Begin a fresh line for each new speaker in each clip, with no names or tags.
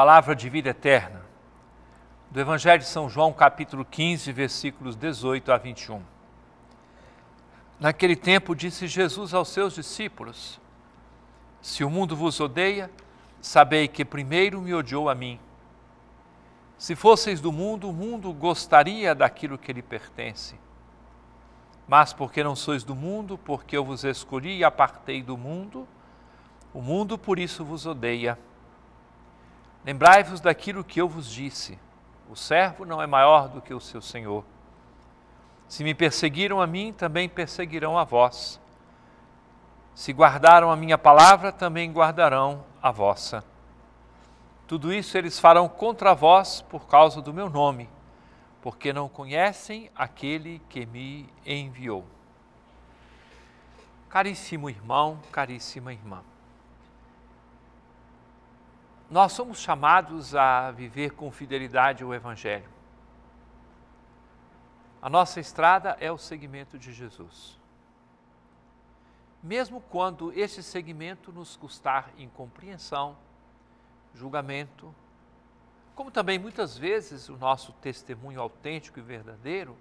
palavra de vida eterna, do Evangelho de São João, capítulo 15, versículos 18 a 21. Naquele tempo disse Jesus aos seus discípulos: Se o mundo vos odeia, sabei que primeiro me odiou a mim. Se fosseis do mundo, o mundo gostaria daquilo que lhe pertence. Mas porque não sois do mundo, porque eu vos escolhi e apartei do mundo, o mundo por isso vos odeia. Lembrai-vos daquilo que eu vos disse: o servo não é maior do que o seu senhor. Se me perseguiram a mim, também perseguirão a vós. Se guardaram a minha palavra, também guardarão a vossa. Tudo isso eles farão contra vós por causa do meu nome, porque não conhecem aquele que me enviou. Caríssimo irmão, caríssima irmã nós somos chamados a viver com fidelidade o Evangelho. A nossa estrada é o segmento de Jesus. Mesmo quando este segmento nos custar incompreensão, julgamento, como também muitas vezes o nosso testemunho autêntico e verdadeiro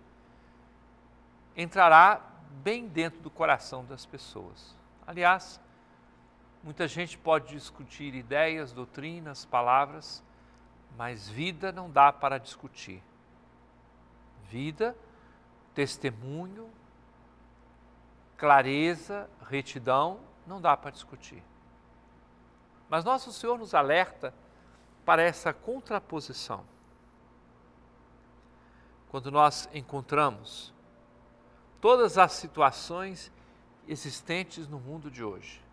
entrará bem dentro do coração das pessoas. Aliás, Muita gente pode discutir ideias, doutrinas, palavras, mas vida não dá para discutir. Vida, testemunho, clareza, retidão, não dá para discutir. Mas nosso Senhor nos alerta para essa contraposição. Quando nós encontramos todas as situações existentes no mundo de hoje,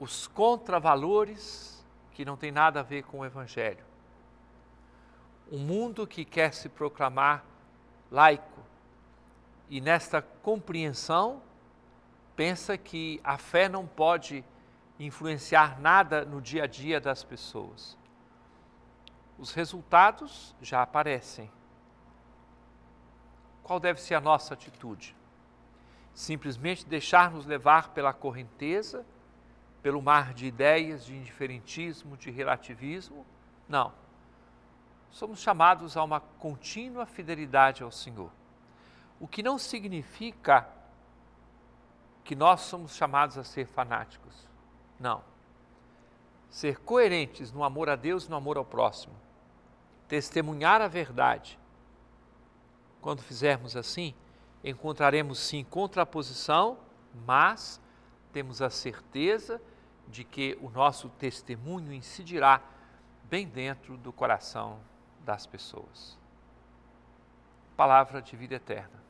os contravalores que não tem nada a ver com o Evangelho. Um mundo que quer se proclamar laico e, nesta compreensão, pensa que a fé não pode influenciar nada no dia a dia das pessoas. Os resultados já aparecem. Qual deve ser a nossa atitude? Simplesmente deixar-nos levar pela correnteza pelo mar de ideias, de indiferentismo, de relativismo. Não. Somos chamados a uma contínua fidelidade ao Senhor. O que não significa que nós somos chamados a ser fanáticos. Não. Ser coerentes no amor a Deus e no amor ao próximo. Testemunhar a verdade. Quando fizermos assim, encontraremos sim contraposição, mas temos a certeza de que o nosso testemunho incidirá bem dentro do coração das pessoas. Palavra de vida eterna.